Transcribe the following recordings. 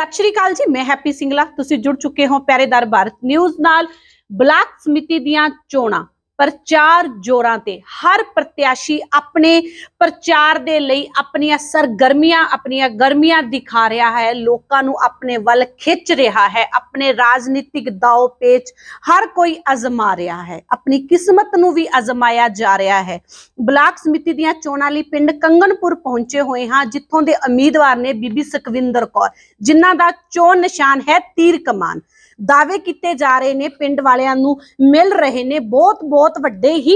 ਸਤਿ ਸ਼੍ਰੀ ਅਕਾਲ ਜੀ ਮੈਂ ਹੈਪੀ ਸਿੰਗਲਾ ਤੁਸੀਂ ਜੁੜ ਚੁੱਕੇ ਹੋ ਪਿਆਰੇ ਦਰਬਾਰ ਨਿਊਜ਼ ਨਾਲ ਬਲਾਕ ਸਮਿਤੀ ਦੀਆਂ ਚੋਣਾਂ ਪ੍ਰਚਾਰ ਜੋਰਾਂ ਤੇ ਹਰ ਪ੍ਰਤਿਆਸ਼ੀ ਆਪਣੇ ਪ੍ਰਚਾਰ ਦੇ ਲਈ ਆਪਣੀਆਂ ਸਰਗਰਮੀਆਂ ਆਪਣੀਆਂ ਗਰਮੀਆਂ ਦਿਖਾ ਰਿਹਾ ਹੈ ਲੋਕਾਂ ਨੂੰ ਆਪਣੇ ਵੱਲ ਖਿੱਚ ਰਿਹਾ ਹੈ ਆਪਣੇ ਰਾਜਨੀਤਿਕ ਦਾਅ ਪੇਚ ਹਰ ਕੋਈ ਅਜ਼ਮਾ ਰਿਹਾ ਹੈ ਆਪਣੀ ਕਿਸਮਤ ਨੂੰ ਵੀ ਅਜ਼ਮਾਇਆ ਜਾ ਰਿਹਾ ਹੈ ਬਲਾਕ ਸਮਿਤੀ ਦੀਆਂ ਚੋਣਾਂ ਲਈ ਪਿੰਡ ਕੰਗਨਪੁਰ ਪਹੁੰਚੇ ਹੋਏ ਹਾਂ ਜਿੱਥੋਂ ਦੇ ਉਮੀਦਵਾਰ ਨੇ ਬੀਬੀ ਸੁਖਵਿੰਦਰ ਕੌਰ ਜਿਨ੍ਹਾਂ ਦਾ ਚੋਣ ਨਿਸ਼ਾਨ ਹੈ ਤੀਰ ਕਮਾਨ ਦਾਅਵੇ ਕੀਤੇ ਜਾ ਰਹੇ ਨੇ ਪਿੰਡ ਵਾਲਿਆਂ ਨੂੰ ਮਿਲ ਰਹੇ ਨੇ ਬਹੁਤ ਬਹੁਤ ਬਹੁਤ ਵੱਡੇ ਹੀ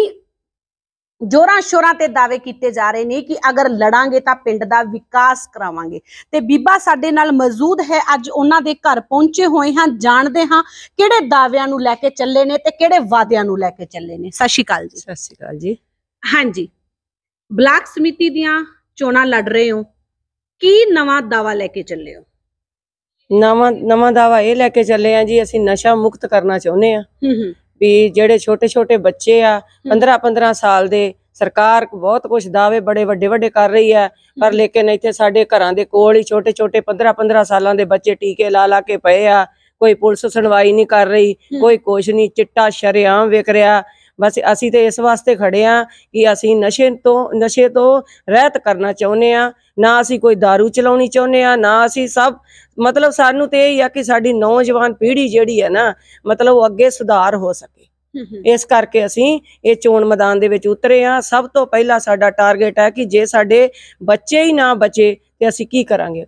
ਜੋਰਾਂ ਸ਼ੋਰਾਂ ਤੇ ਦਾਅਵੇ ਕੀਤੇ ਜਾ ਰਹੇ ਨੇ ਕਿ ਅਗਰ ਲੜਾਂਗੇ ਤਾਂ ਪਿੰਡ ਦਾ ਵਿਕਾਸ ਕਰਾਵਾਂਗੇ ਤੇ ਬੀਬਾ ਸਾਡੇ ਨਾਲ ਮੌਜੂਦ ਹੈ ਅੱਜ ਉਹਨਾਂ ਦੇ ਘਰ ਪਹੁੰਚੇ ਹੋਏ ਹਾਂ ਜਾਣਦੇ ਹਾਂ ਕਿਹੜੇ ਦਾਅਵਿਆਂ ਨੂੰ ਲੈ ਕੇ ਚੱਲੇ ਨੇ ਤੇ ਕਿਹੜੇ ਵਾਅਦਿਆਂ ਨੂੰ ਲੈ ਕੇ ਚੱਲੇ ਨੇ ਸਤਿ ਸ਼੍ਰੀ ਅਕਾਲ ਜੀ ਸਤਿ ਸ਼੍ਰੀ ਅਕਾਲ ਜੀ ਹਾਂਜੀ ਬਲਾਕ ਸਮਿਤੀ ਦੀਆਂ ਚੋਣਾਂ ਲੜ ਰਹੇ ਹੋ ਕੀ ਨਵਾਂ ਦਾਵਾ ਲੈ ਕੇ ਚੱਲੇ ਹੋ ਨਵਾਂ ਨਵਾਂ ਦਾਵਾ ਇਹ ਲੈ ਕੇ ਚੱਲੇ ਆ ਜੀ ਅਸੀਂ ਨਸ਼ਾ ਮੁਕਤ ਕਰਨਾ ਚਾਹੁੰਦੇ ਆ ਵੀ ਜਿਹੜੇ ਛੋਟੇ ਛੋਟੇ ਬੱਚੇ ਆ 15 15 ਸਾਲ ਦੇ ਸਰਕਾਰ ਬਹੁਤ ਕੁਝ ਦਾਅਵੇ ਬੜੇ ਵੱਡੇ ਵੱਡੇ ਕਰ ਰਹੀ ਹੈ ਪਰ ਲੇਕਿਨ ਇੱਥੇ ਸਾਡੇ ਘਰਾਂ ਦੇ ਕੋਲ ਹੀ ਛੋਟੇ ਛੋਟੇ 15 15 ਸਾਲਾਂ ਦੇ ਬੱਚੇ ਟੀਕੇ ਲਾ ਲਾ ਕੇ ਪਏ ਆ ਕੋਈ ਪੁਲਿਸ ਸੁਣਵਾਈ ਨਹੀਂ ਕਰ ਰਹੀ ਕੋਈ ਕੁਛ ਨਹੀਂ ਚਿੱਟਾ ਸ਼ਰਿਆਮ ਵਿਕ ਰਿਹਾ ਬਸ ਅਸੀਂ ਤੇ ਇਸ ਵਾਸਤੇ ਖੜੇ ਆ ਕਿ ਅਸੀਂ ਨਸ਼ੇ ਤੋਂ ਨਸ਼ੇ ਤੋਂ ਰਹਿਤ ਕਰਨਾ ਚਾਹੁੰਦੇ ਆ ਨਾ ਅਸੀਂ ਕੋਈ दारू ਚਲਾਉਣੀ ਚਾਹੁੰਦੇ ਆ ਨਾ ਅਸੀਂ ਸਭ ਮਤਲਬ ਸਾਨੂੰ ਤੇ ਇਹ ਆ ਕਿ ਸਾਡੀ ਨੌਜਵਾਨ ਪੀੜ੍ਹੀ ਜਿਹੜੀ ਹੈ ਨਾ ਮਤਲਬ ਉਹ ਅੱਗੇ ਸੁਧਾਰ ਹੋ ਸਕੇ ਇਸ ਕਰਕੇ ਅਸੀਂ ਇਹ ਚੋਣ ਮੈਦਾਨ ਦੇ ਵਿੱਚ ਉਤਰੇ ਆ ਸਭ ਤੋਂ ਪਹਿਲਾਂ ਸਾਡਾ ਟਾਰਗੇਟ ਹੈ ਕਿ ਜੇ ਸਾਡੇ ਬੱਚੇ ਹੀ ਨਾ ਬਚੇ ਤੇ ਅਸੀਂ ਕੀ ਕਰਾਂਗੇ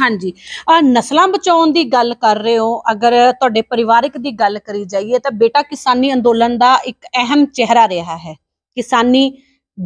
ਹਾਂਜੀ ਆ ਨਸਲਾਂ ਬਚਾਉਣ ਦੀ ਗੱਲ ਕਰ ਰਹੇ ਹੋ ਅਗਰ ਤੁਹਾਡੇ ਪਰਿਵਾਰਿਕ ਦੀ ਗੱਲ ਕਰੀ ਜਾਈਏ ਤਾਂ ਬੇਟਾ ਕਿਸਾਨੀ ਅੰਦੋਲਨ ਦਾ ਇੱਕ ਅਹਿਮ ਚਿਹਰਾ ਰਿਹਾ ਹੈ ਕਿਸਾਨੀ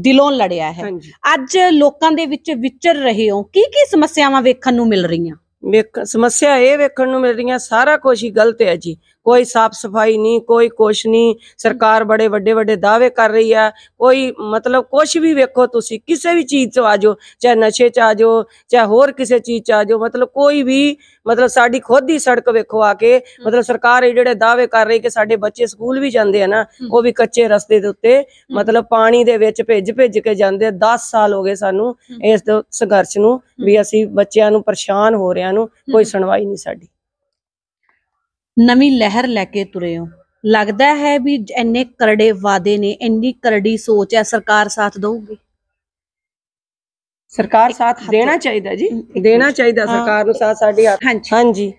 ਦਿਲੋਂ ਲੜਿਆ ਹੈ ਅੱਜ ਲੋਕਾਂ ਦੇ ਵਿੱਚ ਵਿਚਰ ਰਹੇ ਹੋ ਕੀ ਕੀ ਸਮੱਸਿਆਵਾਂ ਵੇਖਣ ਨੂੰ ਮਿਲ ਰਹੀਆਂ ਵੇਖ ਸਮੱਸਿਆ ਇਹ ਵੇਖਣ ਨੂੰ ਮਿਲ ਰਹੀਆਂ ਸਾਰਾ ਕੁਝ ਹੀ ਗਲਤ ਹੈ ਜੀ ਕੋਈ ਸਾਫ ਸਫਾਈ ਨਹੀਂ ਕੋਈ ਕੁਛ ਨਹੀਂ ਸਰਕਾਰ ਬੜੇ ਵੱਡੇ ਵੱਡੇ ਦਾਅਵੇ ਕਰ ਰਹੀ ਹੈ ਕੋਈ ਮਤਲਬ ਕੁਛ ਵੀ ਵੇਖੋ ਤੁਸੀਂ ਕਿਸੇ ਵੀ ਚੀਜ਼ ਤੋਂ ਆਜੋ ਚਾਹੇ ਨਸ਼ੇ ਚ ਆਜੋ ਚਾਹੇ ਹੋਰ ਕਿਸੇ ਚੀਜ਼ ਚ ਆਜੋ ਮਤਲਬ ਕੋਈ ਵੀ ਮਤਲਬ ਸਾਡੀ ਖੁਦ ਹੀ ਸੜਕ ਵੇਖੋ ਆ ਕੇ ਮਤਲਬ ਸਰਕਾਰ ਇਹ ਜਿਹੜੇ ਦਾਅਵੇ ਕਰ ਰਹੀ ਕਿ ਸਾਡੇ ਬੱਚੇ ਸਕੂਲ ਵੀ ਜਾਂਦੇ ਆ ਨਾ ਉਹ ਵੀ ਕੱਚੇ ਰਸਤੇ ਦੇ ਉੱਤੇ ਮਤਲਬ ਪਾਣੀ ਦੇ ਵਿੱਚ ਭਿੱਜ ਭਿੱਜ ਕੇ ਜਾਂਦੇ 10 ਸਾਲ ਹੋ ਗਏ ਸਾਨੂੰ ਇਸ ਸੰਘਰਸ਼ ਨੂੰ ਵੀ ਅਸੀਂ ਬੱਚਿਆਂ ਨੂੰ ਪਰੇਸ਼ਾਨ ਹੋ ਰਿਆਂ ਨੂੰ ਕੋਈ ਸੁਣਵਾਈ ਨਹੀਂ ਸਾਡੀ ਨਵੀਂ ਲਹਿਰ ਲੈ ਕੇ ਤੁਰੇ ਹੋ ਲੱਗਦਾ ਹੈ ਵੀ ਇੰਨੇ ਕਰੜੇ ਵਾਦੇ ਨੇ ਇੰਨੀ ਕਰੜੀ ਸੋਚ ਹੈ ਸਰਕਾਰ ਸਾਥ ਦੇਊਗੀ ਸਰਕਾਰ ਸਾਥ ਦੇਣਾ ਚਾਹੀਦਾ ਜੀ ਦੇਣਾ ਚਾਹੀਦਾ ਸਰਕਾਰ ਨੂੰ ਸਾਥ ਸਾਡੀ ਹਾਂਜੀ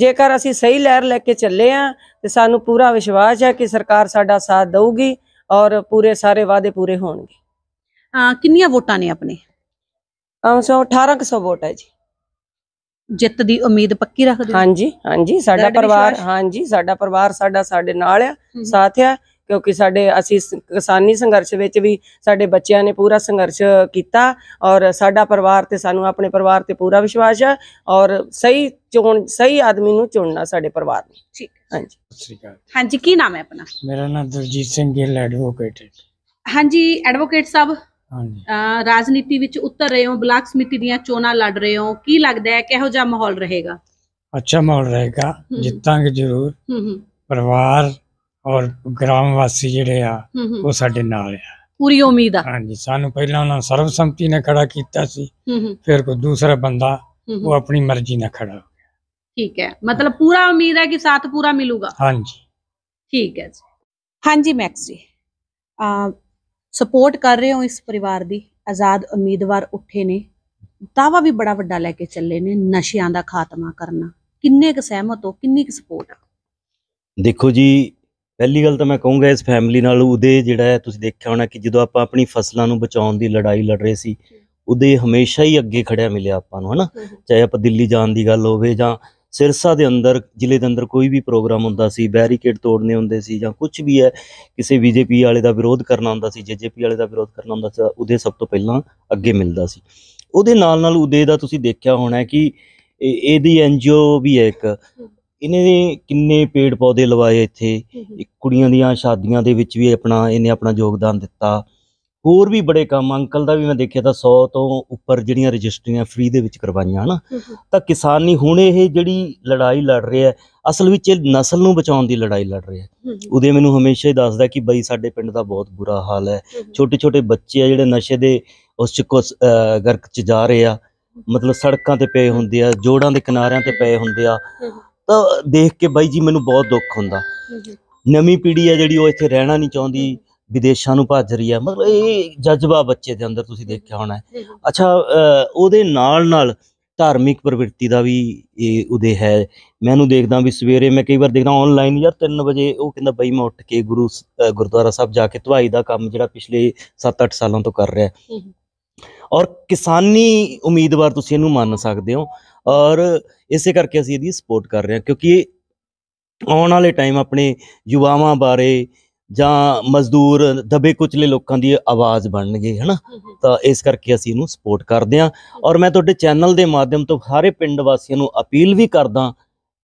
ਜੇਕਰ ਅਸੀਂ ਸਹੀ ਲਹਿਰ ਲੈ ਕੇ ਚੱਲੇ ਆ ਤੇ ਸਾਨੂੰ ਪੂਰਾ ਵਿਸ਼ਵਾਸ ਹੈ ਕਿ ਸਰਕਾਰ ਸਾਡਾ ਸਾਥ ਦੇਊਗੀ ਔਰ ਪੂਰੇ ਸਾਰੇ ਵਾਅਦੇ ਪੂਰੇ ਹੋਣਗੇ ਆ ਕਿੰਨੀਆਂ ਵੋਟਾਂ ਨੇ ਆਪਣੇ 1800 ਵੋਟ ਹੈ ਜੀ ਜਿੱਤ ਦੀ ਉਮੀਦ ਪੱਕੀ ਰੱਖਦੇ ਹਾਂਜੀ ਹਾਂਜੀ ਸਾਡਾ ਪਰਿਵਾਰ ਹਾਂਜੀ ਸਾਡਾ ਪਰਿਵਾਰ ਸਾਡਾ ਸਾਡੇ ਨਾਲ ਆ ਸਾਥ ਆ ਕਿਉਂਕਿ ਸਾਡੇ ਅਸੀਂ ਕਿਸਾਨੀ ਸੰਘਰਸ਼ ਵਿੱਚ ਵੀ ਸਾਡੇ ਬੱਚਿਆਂ ਨੇ ਪੂਰਾ ਸੰਘਰਸ਼ ਕੀਤਾ ਔਰ ਸਾਡਾ ਪਰਿਵਾਰ ਤੇ ਸਾਨੂੰ ਆਪਣੇ ਪਰਿਵਾਰ ਤੇ ਪੂਰਾ ਵਿਸ਼ਵਾਸ ਹੈ ਔਰ ਸਹੀ ਚੋਣ ਸਹੀ ਆਦਮੀ ਨੂੰ ਚੁਣਨਾ ਸਾਡੇ ਪਰਿਵਾਰ ਨੇ ਠੀਕ ਹਾਂਜੀ ਸ਼੍ਰੀ ਹਾਂਜੀ ਕੀ ਨਾਮ ਹੈ ਆਪਣਾ ਮੇਰਾ ਨਾਮ ਦਰਜੀਤ ਸਿੰਘ ਗਿੱਲ ਐਡਵੋਕੇਟ ਹੈ ਹਾਂਜੀ ਐਡਵੋਕੇਟ ਸਾਹਿਬ ਹਾਂਜੀ ਰਾਜਨੀਤੀ ਵਿੱਚ ਉਤਰ ਰਹੇ ਹੋ ਬਲਾਕ ਸਮਿਤੀ ਦੀਆਂ ਚੋਣਾਂ ਲੜ ਰਹੇ ਹੋ ਕੀ ਲੱਗਦਾ ਹੈ ਕਿਹੋ ਜਿਹਾ ਮਾਹੌਲ ਰਹੇਗਾ ਅੱਛਾ ਮਾਹੌਲ ਰਹੇਗਾ ਜਿੱਤਾਂਗੇ ਜ਼ਰੂਰ ਪਰਿਵਾਰ ਔਰ ਗ੍ਰਾਮ ਵਾਸੀ ਜਿਹੜੇ ਆ ਉਹ ਸਾਡੇ ਨਾਲ ਆ ਪੂਰੀ ਉਮੀਦ ਆ ਹਾਂਜੀ ਸਾਨੂੰ ਪਹਿਲਾਂ ਉਹਨਾਂ ਸਰਬਸੰਮਤੀ ਨਾਲ ਖੜਾ ਕੀਤਾ ਸੀ ਫਿਰ ਕੋਈ ਦੂਸਰਾ ਬੰਦਾ ਉਹ ਆਪਣੀ ਮਰਜ਼ੀ ਨਾਲ ਖੜਾ ਹੋ ਗਿਆ ਠੀਕ ਹੈ ਮਤਲਬ ਪੂਰਾ ਉਮੀਦ ਹੈ ਕਿ ਸਾਥ ਪੂਰਾ ਮਿਲੂਗਾ ਹਾਂਜੀ ਠੀਕ ਹੈ ਜੀ ਹਾਂਜੀ ਮੈਕਸ ਜੀ ਆ ਸਪੋਰਟ ਕਰ ਰਹੇ ਹੋ ਇਸ ਪਰਿਵਾਰ ਦੀ ਆਜ਼ਾਦ ਉਮੀਦਵਾਰ ਉੱਠੇ ਨੇ ਦਾਵਾ ਵੀ ਬੜਾ ਵੱਡਾ ਲੈ ਕੇ ਚੱਲੇ ਨੇ ਨਸ਼ਿਆਂ ਦਾ ਖਾਤਮਾ ਕਰਨਾ ਕਿੰਨੇ ਕੁ ਸਹਿਮਤ ਹੋ ਕਿੰਨੀ ਕੁ ਸਪੋਰਟ ਆ ਦੇਖੋ ਜੀ ਪਹਿਲੀ ਗੱਲ ਤਾਂ ਮੈਂ ਕਹੂੰਗਾ ਇਸ ਫੈਮਿਲੀ ਨਾਲ ਉਹਦੇ ਜਿਹੜਾ ਹੈ ਤੁਸੀਂ ਦੇਖਿਆ ਹੋਣਾ ਕਿ ਜਦੋਂ ਆਪਾਂ ਆਪਣੀ ਫਸਲਾਂ ਨੂੰ ਬਚਾਉਣ ਦੀ ਲੜਾਈ ਲੜ ਰਹੇ ਸੀ ਉਹਦੇ ਹਮੇਸ਼ਾ ਹੀ ਅੱਗੇ ਖੜਿਆ ਮਿਲਿਆ ਆਪਾਂ ਨੂੰ ਹਨਾ ਚਾਹੇ ਆਪਾਂ ਦਿੱਲੀ ਜਾਣ ਦੀ ਗੱਲ ਹੋਵੇ ਜਾਂ ਸਿਰਸਾ ਦੇ ਅੰਦਰ ਜ਼ਿਲ੍ਹੇ ਦੇ ਅੰਦਰ ਕੋਈ ਵੀ ਪ੍ਰੋਗਰਾਮ ਹੁੰਦਾ ਸੀ ਬੈਰੀਕੇਡ ਤੋੜਨੇ ਹੁੰਦੇ ਸੀ ਜਾਂ ਕੁਝ ਵੀ ਹੈ ਕਿਸੇ ਬੀਜੇਪੀ ਵਾਲੇ ਦਾ ਵਿਰੋਧ ਕਰਨਾ ਹੁੰਦਾ ਸੀ ਜੇਜੇਪੀ ਵਾਲੇ ਦਾ ਵਿਰੋਧ ਕਰਨਾ ਹੁੰਦਾ ਸੀ ਉਹਦੇ ਸਭ ਤੋਂ ਪਹਿਲਾਂ ਅੱਗੇ ਮਿਲਦਾ ਸੀ ਉਹਦੇ ਨਾਲ ਨਾਲ ਉਦੇ ਦਾ ਤੁਸੀਂ ਦੇਖਿਆ ਹੋਣਾ ਕਿ ਇਹਦੀ ਐਨਜੀਓ ਵੀ ਹੈ ਇੱਕ ਇਹਨੇ ਕਿੰਨੇ ਪੇੜ ਪੌਦੇ ਲਵਾਏ ਇੱਥੇ ਕੁੜੀਆਂ ਦੀਆਂ ਸ਼ਾਦੀਆਂ ਦੇ ਵਿੱਚ ਵੀ ਆਪਣਾ ਇਹਨੇ ਆਪਣਾ ਯੋਗਦਾਨ ਦਿੱਤਾ ਹੋਰ ਵੀ ਬੜੇ ਕੰਮ ਅੰਕਲ ਦਾ ਵੀ ਮੈਂ ਦੇਖਿਆ ਤਾਂ 100 ਤੋਂ ਉੱਪਰ ਜਿਹੜੀਆਂ ਰਜਿਸਟਰੀਆਂ ਫ੍ਰੀ ਦੇ ਵਿੱਚ ਕਰਵਾਈਆਂ ਹਨ ਤਾਂ ਕਿਸਾਨੀ ਹੁਣ ਇਹ ਜਿਹੜੀ ਲੜਾਈ ਲੜ ਰਿਹਾ ਹੈ ਅਸਲ ਵਿੱਚ ਇਹ ਨਸਲ ਨੂੰ ਬਚਾਉਣ ਦੀ ਲੜਾਈ ਲੜ ਰਿਹਾ ਉਹਦੇ ਮੈਨੂੰ ਹਮੇਸ਼ਾ ਹੀ ਦੱਸਦਾ ਕਿ ਬਈ ਸਾਡੇ ਪਿੰਡ ਦਾ ਬਹੁਤ ਬੁਰਾ ਹਾਲ ਹੈ ਛੋਟੇ ਛੋਟੇ ਬੱਚੇ ਆ ਜਿਹੜੇ ਨਸ਼ੇ ਦੇ ਉਸ ਚ ਕੋ ਗਰਕ ਚ ਜਾ ਰਹੇ ਆ ਮਤਲਬ ਸੜਕਾਂ ਤੇ ਪਏ ਹੁੰਦੇ ਆ ਜੋੜਾਂ ਦੇ ਕਿਨਾਰਿਆਂ ਤੇ ਪਏ ਹੁੰਦੇ ਆ ਤਾਂ ਦੇਖ ਕੇ ਬਾਈ ਜੀ ਮੈਨੂੰ ਬਹੁਤ ਦੁੱਖ ਹੁੰਦਾ ਨਵੀਂ ਪੀੜ੍ਹੀ ਆ ਜਿਹੜੀ ਉਹ ਇੱਥੇ ਰਹਿਣਾ ਨਹੀਂ ਚਾਹੁੰਦੀ ਵਿਦੇਸ਼ਾਂ ਨੂੰ ਭੱਜ ਰਹੀ ਆ ਮਤਲਬ ਇਹ ਜਜ਼ਬਾ ਬੱਚੇ ਦੇ ਅੰਦਰ ਤੁਸੀਂ ਦੇਖਿਆ ਹੋਣਾ ਅੱਛਾ ਉਹਦੇ ਨਾਲ ਨਾਲ ਧਾਰਮਿਕ ਪ੍ਰਵਿਰਤੀ ਦਾ ਵੀ ਇਹ ਉਹਦੇ ਹੈ ਮੈਨੂੰ ਦੇਖਦਾ ਵੀ ਸਵੇਰੇ ਮੈਂ ਕਈ ਵਾਰ ਦੇਖਦਾ ਆਨਲਾਈਨ ਯਾਰ 3 ਵਜੇ ਉਹ ਕਹਿੰਦਾ ਬਈ ਮੈਂ ਉੱਠ ਕੇ ਗੁਰੂ ਗੁਰਦੁਆਰਾ ਸਾਹਿਬ ਜਾ ਕੇ ਧਵਾਈ ਦਾ ਕੰਮ ਜਿਹੜਾ ਪਿਛਲੇ 7-8 ਸਾਲਾਂ ਤੋਂ ਕਰ ਰਿਹਾ ਔਰ ਕਿਸਾਨੀ ਉਮੀਦਵਾਰ ਤੁਸੀਂ ਇਹਨੂੰ ਮੰਨ ਸਕਦੇ ਹੋ ਔਰ ਇਸੇ ਕਰਕੇ ਅਸੀਂ ਇਹਦੀ ਸਪੋਰਟ ਕਰ ਰਹੇ ਹਾਂ ਕਿਉਂਕਿ ਆਉਣ ਵਾਲੇ ਟਾਈਮ ਆਪਣੇ ਯੁਵਾਵਾਂ ਬਾਰੇ ਜਾਂ ਮਜ਼ਦੂਰ ਦਬੇ ਕੁਚਲੇ ਲੋਕਾਂ ਦੀ ਆਵਾਜ਼ ਬਣਨਗੇ ਹਨਾ ਤਾਂ ਇਸ ਕਰਕੇ ਅਸੀਂ ਇਹਨੂੰ ਸਪੋਰਟ ਕਰਦੇ ਹਾਂ ਔਰ ਮੈਂ ਤੁਹਾਡੇ ਚੈਨਲ ਦੇ ਮਾਧਿਅਮ ਤੋਂ ਸਾਰੇ ਪਿੰਡ ਵਾਸੀਆਂ ਨੂੰ ਅਪੀਲ ਵੀ ਕਰਦਾ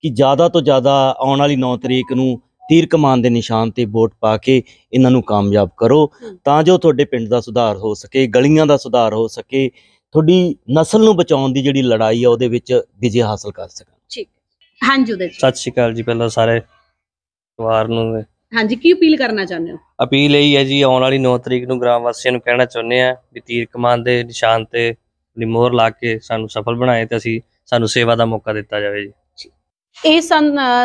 ਕਿ ਜ਼ਿਆਦਾ ਤੋਂ ਜ਼ਿਆਦਾ ਆਉਣ ਵਾਲੀ 9 ਤਰੀਕ ਨੂੰ ਤੀਰ ਕਮਾਨ ਦੇ ਨਿਸ਼ਾਨ ਤੇ ਵੋਟ ਪਾ ਕੇ ਇਹਨਾਂ ਨੂੰ ਕਾਮਯਾਬ ਕਰੋ ਤਾਂ ਜੋ ਤੁਹਾਡੇ ਪਿੰਡ ਦਾ ਸੁਧਾਰ ਹੋ ਸਕੇ ਗਲੀਆਂ ਦਾ ਸੁਧਾਰ ਹੋ ਸਕੇ ਤੁਹਾਡੀ ਨਸਲ ਨੂੰ ਬਚਾਉਣ ਦੀ ਜਿਹੜੀ ਲੜਾਈ ਆ ਉਹਦੇ ਵਿੱਚ ਵਿਜੇ ਹਾਸਲ ਕਰ ਸਕਾਂ ਠੀਕ ਹਾਂਜੀ ਉਹਦੇ ਸਤਿ ਸ਼੍ਰੀ ਅਕਾਲ ਜੀ ਪਹਿਲਾਂ ਸਾਰੇ ਪਰਿਵਾਰ ਨੂੰ ਹਾਂਜੀ ਕੀ ਅਪੀਲ ਕਰਨਾ ਚਾਹੁੰਦੇ ਹੋ ਅਪੀਲ ਇਹ ਹੈ ਜੀ ਆਉਣ ਵਾਲੀ 9 ਤਰੀਕ ਨੂੰ ਗ੍ਰਾਮ ਵਾਸੀਆਂ ਨੂੰ ਕਹਿਣਾ ਚਾਹੁੰਦੇ ਆ ਵੀ ਤੀਰ ਕਮਾਨ ਦੇ ਨਿਸ਼ਾਨ ਤੇ ਨਿਮੋਰ ਲਾ ਕੇ ਸਾਨੂੰ ਸਫਲ ਬਣਾਏ ਤੇ ਅਸੀਂ ਸਾਨੂੰ ਸੇਵਾ ਦਾ ਮੌਕਾ ਦਿੱਤਾ ਜਾਵੇ ਜੀ ਇਹ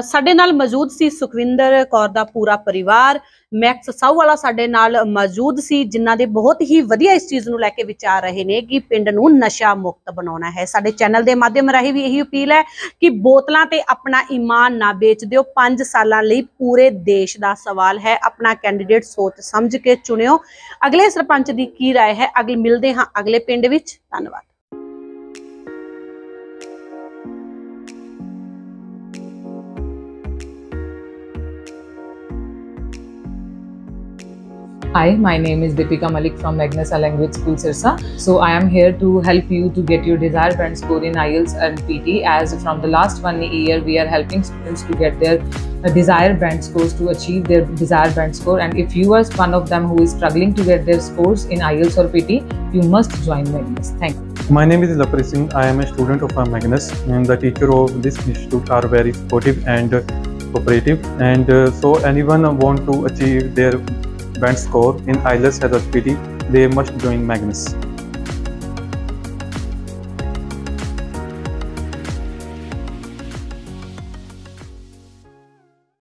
ਸਾਡੇ ਨਾਲ ਮੌਜੂਦ ਸੀ ਸੁਖਵਿੰਦਰ ਕੌਰ ਦਾ ਪੂਰਾ ਪਰਿਵਾਰ ਮੈਕਸ ਸਾਊ ਵਾਲਾ ਸਾਡੇ ਨਾਲ ਮੌਜੂਦ ਸੀ ਜਿਨ੍ਹਾਂ ਦੇ ਬਹੁਤ ਹੀ ਵਧੀਆ ਇਸ ਚੀਜ਼ ਨੂੰ ਲੈ ਕੇ ਵਿਚਾਰ ਰਹੇ ਨੇ ਕਿ ਪਿੰਡ ਨੂੰ ਨਸ਼ਾ ਮੁਕਤ ਬਣਾਉਣਾ ਹੈ ਸਾਡੇ ਚੈਨਲ ਦੇ ਮਾਧਿਅਮ ਰਾਹੀਂ ਵੀ ਇਹੀ ਅਪੀਲ ਹੈ ਕਿ ਬੋਤਲਾਂ ਤੇ ਆਪਣਾ ਈਮਾਨ ਨਾ ਵੇਚ ਦਿਓ 5 ਸਾਲਾਂ ਲਈ ਪੂਰੇ ਦੇਸ਼ ਦਾ ਸਵਾਲ ਹੈ ਆਪਣਾ ਕੈਂਡੀਡੇਟ ਸੋਚ ਸਮਝ ਕੇ ਚੁਣਿਓ ਅਗਲੇ ਸਰਪੰਚ ਦੀ ਕੀ رائے ਹੈ ਅਗਲੇ ਮਿਲਦੇ ਹਾਂ ਅਗਲੇ ਪਿੰਡ ਵਿੱਚ ਧੰਨਵਾਦ Hi, my name is Deepika Malik from Magnusa Language School Sirsa. So I am here to help you to get your desired brand score in IELTS and PT as from the last one year we are helping students to get their uh, desired brand scores to achieve their desired brand score and if you are one of them who is struggling to get their scores in IELTS or PT, you must join Magnus. Thank you. My name is Lapri Singh. I am a student of uh, Magnus and the teacher of this institute are very supportive and uh, cooperative and uh, so anyone want to achieve their band score in has a PD, they must join Magnus.